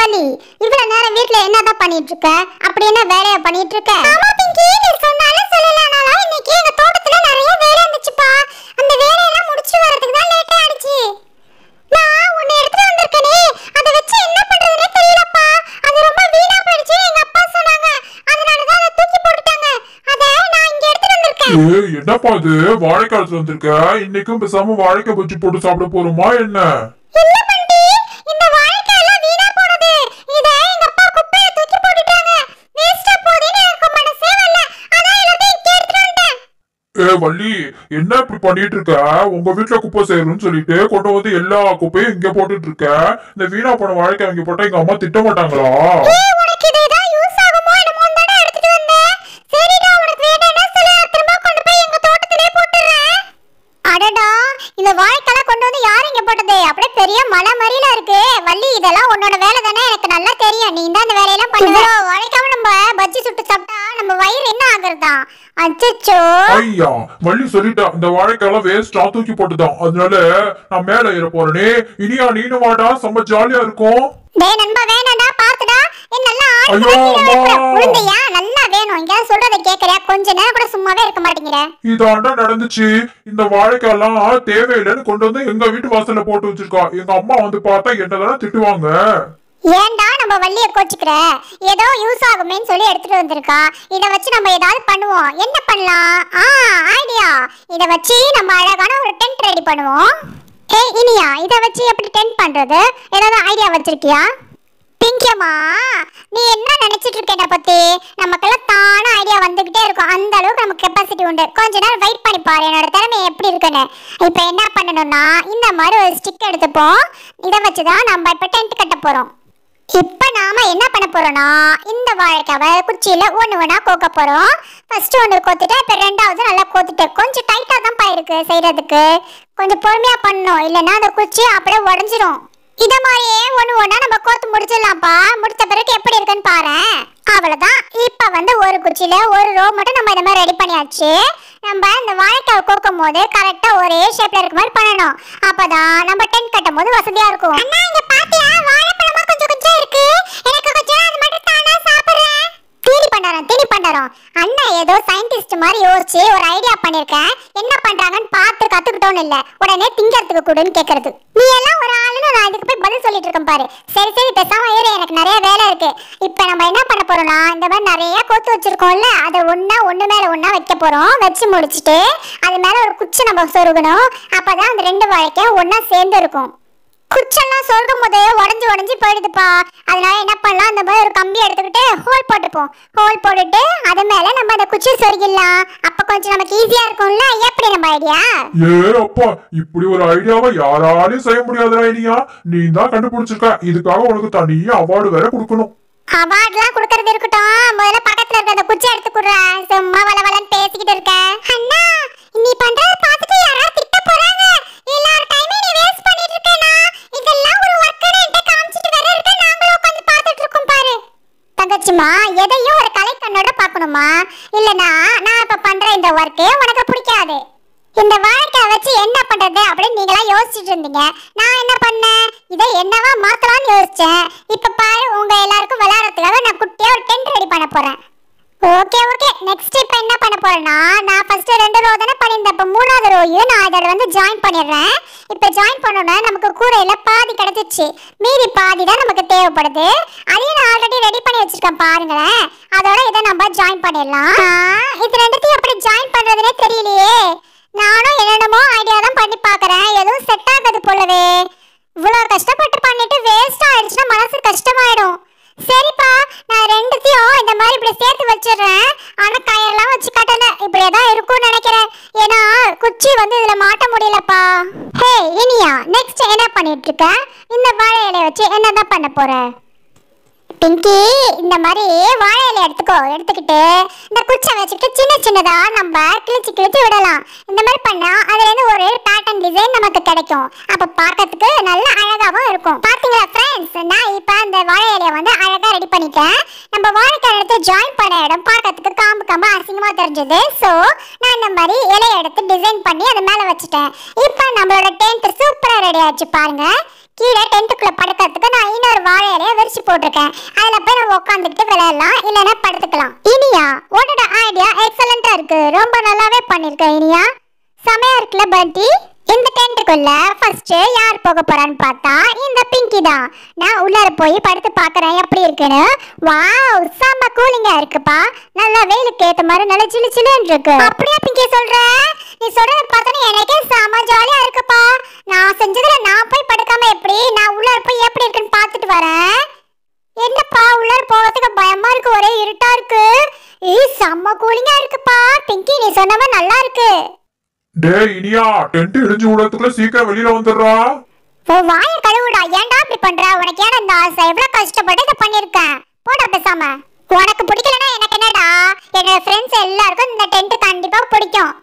வள்ளி இவ்வளவு நேரம் வீட்ல என்னதான் பண்ணிட்டு இருக்க அப்படி என்ன வேலைய பண்ணிட்டு இருக்க ஆமா பிங்கி நீ சொன்னால சொல்லலனால இன்னைக்கு எங்க தோட்டத்துல நிறைய வேலை இருந்துச்சுப்பா அந்த எல்லாம் முடிச்சு வரதுக்கு தான் லேட் ஆயிடுச்சு நான் உன்னை எடுத்து வந்திருக்கனே அத வச்சு என்ன பண்றதுனே தெரியலப்பா அது ரொம்ப வீணா போயிடுச்சு எங்க அப்பா சொன்னாங்க அதனால தான் அதை தூக்கி போட்டுட்டாங்க அத நான் இங்க எடுத்து வந்திருக்கேன் ஏய் என்னப்பா இது வாழைக்காய் எடுத்து வந்திருக்க இன்னைக்கும் பேசாம வாழைக்காய் பஜ்ஜி போட்டு சாப்பிட போறோமா என்ன வள்ளி என்ன இப்படி பண்ணிட்டு இருக்க உங்க வீட்டுல குப்பை செய்யணும்னு சொல்லிட்டு கொண்டு வந்து எல்லா குப்பையும் இங்க போட்டுட்டு இருக்க இந்த வீணா போன வாழ்க்கை அவங்க போட்டா எங்க அம்மா திட்ட மாட்டாங்களா பெரிய வள்ளி இதெல்லாம் உன்னோட நீ தான் இந்த வேலையெல்லாம் பண்ணுவ உழைக்காம நம்ம பஜ்ஜி சுட்டு சாப்பிட்டா நம்ம வயிறு என்ன ஆகுறதான் அச்சச்சோ ஐயா வள்ளி சொல்லிட்டா இந்த வாழைக்காலம் வேஸ்டா தூக்கி போட்டுதான் அதனால நான் மேல ஏற போறேனே இனியா நீனு வாடா செம்ம ஜாலியா இருக்கும் டேய் நண்பா வேணடா பாத்துடா என்ன நல்லா ஐயோ குழந்தையா நல்லா வேணும் எங்க சொல்றத கேக்குறியா கொஞ்ச நேரம் கூட சும்மாவே இருக்க மாட்டேங்கிற இதாண்டா நடந்துச்சு இந்த வாழைக்காலாம் தேவையில்லைன்னு கொண்டு வந்து எங்க வீட்டு வாசல்ல போட்டு வச்சிருக்கா எங்க அம்மா வந்து பார்த்தா என்னதான திட்டுவாங்க ஏன்டா நம்ம வள்ளிய கோச்சிக்கிற ஏதோ யூஸ் ஆகுமேன்னு சொல்லி எடுத்துட்டு வந்திருக்கா இத வச்சு நம்ம ஏதாவது பண்ணுவோம் என்ன பண்ணலாம் ஆ ஐடியா இத வச்சு நம்ம அழகான ஒரு டென்ட் ரெடி பண்ணுவோம் ஏய் இனியா இத வச்சு எப்படி டென்ட் பண்றது ஏதாவது ஐடியா வச்சிருக்கியா பிங்கம்மா நீ என்ன நினைச்சிட்டு என்ன பத்தி நமக்கெல்லாம் தான ஐடியா வந்துகிட்டே இருக்கும் அந்த அளவுக்கு நமக்கு கெப்பாசிட்டி உண்டு கொஞ்ச நாள் வெயிட் பண்ணி பாரு என்னோட திறமை எப்படி இருக்குன்னு இப்போ என்ன பண்ணணும்னா இந்த மாதிரி ஒரு ஸ்டிக் எடுத்துப்போம் இதை வச்சு தான் நம்ம இப்போ டென்ட் கட்ட போகிறோம் இப்போ நாம என்ன பண்ண போறோம்னா இந்த வாழைக்காவை குச்சியில ஒன்று ஒன்றா கோக்க போறோம் ஃபர்ஸ்ட் ஒன்று கோத்துட்டு இப்போ ரெண்டாவது நல்லா கோத்துட்டு கொஞ்சம் டைட்டாக தான் இருக்கு செய்யறதுக்கு கொஞ்சம் பொறுமையா பண்ணணும் இல்லைன்னா அந்த குச்சி அப்படியே உடஞ்சிரும் இத மாதிரியே ஒன்று ஒன்றா நம்ம கோத்து முடிச்சிடலாம்ப்பா முடிச்ச பிறகு எப்படி இருக்குன்னு பாரு அவ்வளோதான் இப்போ வந்து ஒரு குச்சியில ஒரு ரோ மட்டும் நம்ம இந்த மாதிரி ரெடி பண்ணியாச்சு நம்ம இந்த வாழைக்காவை கோக்கும் போது கரெக்டா ஒரே ஷேப்ல இருக்க மாதிரி பண்ணணும் அப்பதான் நம்ம டென்ட் கட்டும் போது வசதியா இருக்கும் அண்ணா இங்க பாத்தியா வாழைப்பழம் இருக்கு எனக்கு கொஞ்சம் அது மட்டும் தானா சாப்பிடுறேன் தேனி பண்டாரம் தேனி பண்டாரம் அண்ணா ஏதோ சயின்டிஸ்ட் மாதிரி யோசிச்சு ஒரு ஐடியா பண்ணிருக்கேன் என்ன பண்றாங்கன்னு பார்த்து கத்துக்கிட்டோம்னு இல்ல உடனே திங்கறதுக்கு கூடுன்னு கேக்குறது நீ எல்லாம் ஒரு ஆளுன்னு நான் இதுக்கு போய் பதில் சொல்லிட்டு இருக்கேன் பாரு சரி சரி பேசாம இரு எனக்கு நிறைய வேலை இருக்கு இப்போ நம்ம என்ன பண்ண போறோம்னா இந்த மாதிரி நிறைய கோத்து வச்சிருக்கோம்ல அதை ஒண்ணா ஒண்ணு மேல ஒன்னா வைக்க போறோம் வச்சு முடிச்சிட்டு அது மேல ஒரு குச்சி நம்ம சொருகணும் அப்பதான் அந்த ரெண்டு வாழைக்கும் ஒண்ணா சேர்ந்து இருக்கும் குச்செல்லாம் சொல்லும் போதே உடஞ்சி உடஞ்சி போயிடுதுப்பா அதனால என்ன பண்ணலாம் அந்த மாதிரி ஒரு கம்பி எடுத்துக்கிட்டு ஹோல் போட்டுப்போம் ஹோல் போட்டுட்டு அது மேல நம்ம அந்த குச்சி சொருகிடலாம் அப்ப கொஞ்சம் நமக்கு ஈஸியா இருக்கும்ல எப்படி நம்ம ஐடியா ஏ அப்பா இப்படி ஒரு ஐடியாவை யாராலையும் செய்ய முடியாத ஐடியா நீ தான் கண்டுபிடிச்சிருக்க இதுக்காக உனக்கு தனியா அவார்டு வேற கொடுக்கணும் அவார்ட்லாம் கொடுக்கறது இருக்கட்டும் முதல்ல பக்கத்துல இருக்க அந்த குச்சி எடுத்து சும்மா வள வளன்னு பேசிக்கிட்டு இருக்க அண்ணா நீ பண்ற சும்மா எதையும் ஒரு கலை கண்ணோட பார்க்கணுமா இல்லனா நான் இப்ப பண்ற இந்த வர்க்கே உனக்கு பிடிக்காது இந்த வாழ்க்கைய வச்சு என்ன பண்றது அப்படின்னு நீங்களா யோசிச்சுட்டு இருந்தீங்க நான் என்ன பண்ணேன் இதை என்னவா மாத்தலாம்னு யோசிச்சேன் இப்ப பாரு உங்க எல்லாருக்கும் விளையாடுறதுக்காக நான் குட்டியா ஒரு டென்ட் ரெடி பண்ண போறேன் ஓகே ஓகே நெக்ஸ்ட் இப்ப என்ன பண்ண போறேன்னா நான் ஃபர்ஸ்ட் ரெண்டு ரோ தானே பண்ணியிருந்தேன் இப்போ மூணாவது ரோயும் நான் அதை வந்து ஜாயின் பண்ணிடுறேன் இப்போ ஜாயின் பண்ணோன்னா நமக்கு கூரையில் பாதி கிடச்சிச்சு மீதி பாதி தான் நமக்கு தேவைப்படுது அதையும் நான் ஆல்ரெடி வச்சிருக்கேன் பாருங்களேன் அதோட இதை நம்ம ஜாயின் பண்ணிடலாம் இது ரெண்டுத்தையும் எப்படி ஜாயின் பண்றதுனே தெரியலையே நானும் என்னென்னமோ ஐடியா தான் பண்ணி பார்க்குறேன் எதுவும் செட் ஆகாது போலவே இவ்வளோ கஷ்டப்பட்டு பண்ணிட்டு வேஸ்ட் ஆயிடுச்சுன்னா மனசு கஷ்டமாயிடும் சரிப்பா நான் ரெண்டுத்தையும் இந்த மாதிரி இப்படி சேர்த்து வச்சிடுறேன் ஆனால் கயிறெல்லாம் வச்சு கட்டல இப்படியே தான் இருக்கும்னு நினைக்கிறேன் ஏன்னா குச்சி வந்து இதில் மாட்ட முடியலப்பா ஹே இனியா நெக்ஸ்ட் என்ன பண்ணிட்டு இருக்க இந்த வாழை இலையை வச்சு என்னதான் பண்ண போற பிங்கி இந்த மாதிரி வாழை இலை எடுத்துக்கோ எடுத்துக்கிட்டு இந்த குச்சை வச்சுக்கிட்டு சின்ன சின்னதாக நம்ம கிழிச்சு கிழிச்சு விடலாம் இந்த மாதிரி பண்ணால் அதுலேருந்து ஒரு பேட்டர்ன் டிசைன் நமக்கு கிடைக்கும் அப்போ பார்க்கறதுக்கு நல்ல அழகாகவும் இருக்கும் பார்த்தீங்களா ஃப்ரெண்ட்ஸ் நான் இப்போ அந்த வாழை இலையை வந்து அழகாக ரெடி பண்ணிட்டேன் நம்ம வாழைக்காய் எடுத்து ஜாயின் பண்ண இடம் பார்க்கறதுக்கு காம்பு காம்பு அசிங்கமா தெரிஞ்சது ஸோ நான் இந்த மாதிரி இலையை எடுத்து டிசைன் பண்ணி அதை மேலே வச்சுட்டேன் இப்போ நம்மளோட டென்த் சூப்பராக ரெடி ஆச்சு பாருங்கள் கீழே டென்ட்டுக்குள்ள படுக்கிறதுக்கு நான் இன்னொரு வாழையிலையை விரிச்சு போட்டிருக்கேன் அதில் போய் நம்ம உட்காந்துக்கிட்டு விளையாடலாம் இல்லைன்னா படுத்துக்கலாம் இனியா உன்னோட ஐடியா எக்ஸலண்ட்டாக இருக்கு ரொம்ப நல்லாவே பண்ணியிருக்கேன் இனியா செமையாக இருக்குல்ல பண்டி இந்த டென்ட்டுக்குள்ள ஃபர்ஸ்ட் யார் போக போறான்னு பார்த்தா இந்த பிங்கி தான் நான் உள்ளார போய் படுத்து பார்க்குறேன் எப்படி இருக்குன்னு வாவ் சாம்பா கூலிங்கா இருக்குப்பா நல்லா வெயிலுக்கு ஏற்ற மாதிரி நல்லா சிலு சிலுன்னு இருக்கு அப்படியே பிங்கி சொல்றேன் நீ சொல்றத பார்த்தா எனக்கே சாம ஜாலியா இருக்குப்பா நான் செஞ்சதுல நான் போய் படுக்காம எப்படி நான் உள்ள போய் எப்படி இருக்குன்னு பார்த்துட்டு வரேன் என்னப்பா உள்ளார போகிறதுக்கு பயமா இருக்கு ஒரே இருட்டா இருக்கு ஏய் செம்ம கூலிங்கா இருக்குப்பா பிங்கி நீ சொன்னவ நல்லா இருக்கு டேய் இனியா டென்ட் இடிஞ்சு விடறதுக்குள்ள சீக்கிரம் வெளியில வந்துடுறா ஓ வாய கழுவுடா ஏன்டா இப்படி பண்ற உனக்கு ஏன் இந்த ஆசை எவ்வளவு கஷ்டப்பட்டு இதை பண்ணிருக்கேன் போடா பேசாம உனக்கு பிடிக்கலனா எனக்கு என்னடா என்னோட ஃப்ரெண்ட்ஸ் எல்லாருக்கும் இந்த டென்ட் கண்டிப்பா பிடிக்கும்